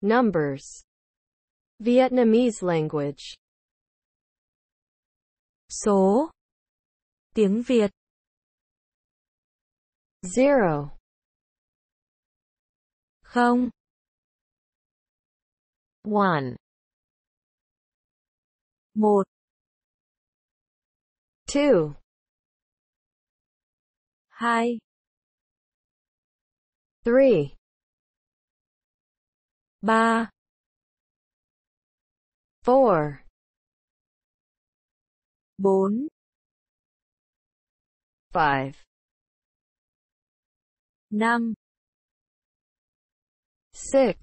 Numbers Vietnamese language Số Tiếng Việt Zero Không One Một Two Hai Three ba four bốn five năm six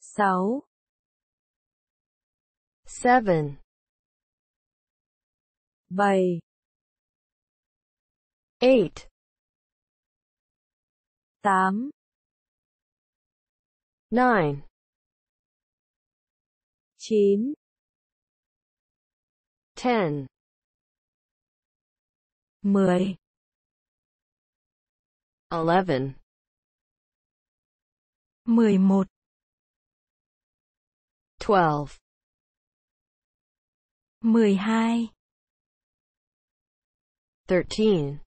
sáu seven bảy eight tám nine chín ten mười eleven mười một twelve mười hai thirteen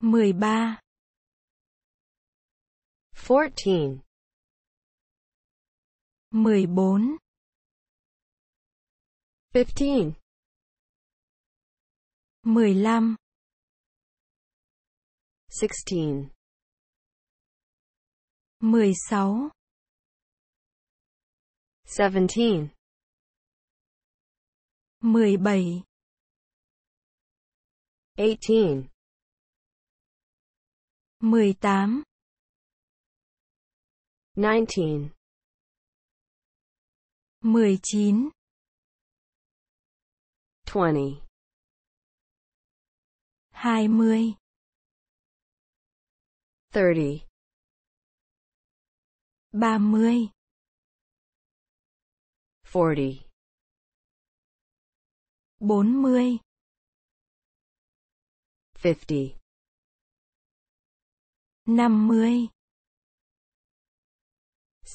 mười ba 14 14 15 15 16 16 17 17 18 18 19 19 20 20 30 30 40 40 50 50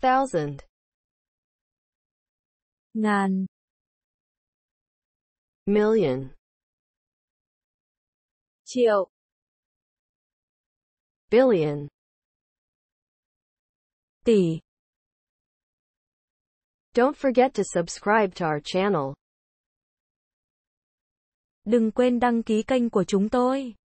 thousand ngàn million triệu billion tỷ Don't forget to subscribe to our channel. Đừng quên đăng ký kênh của chúng tôi.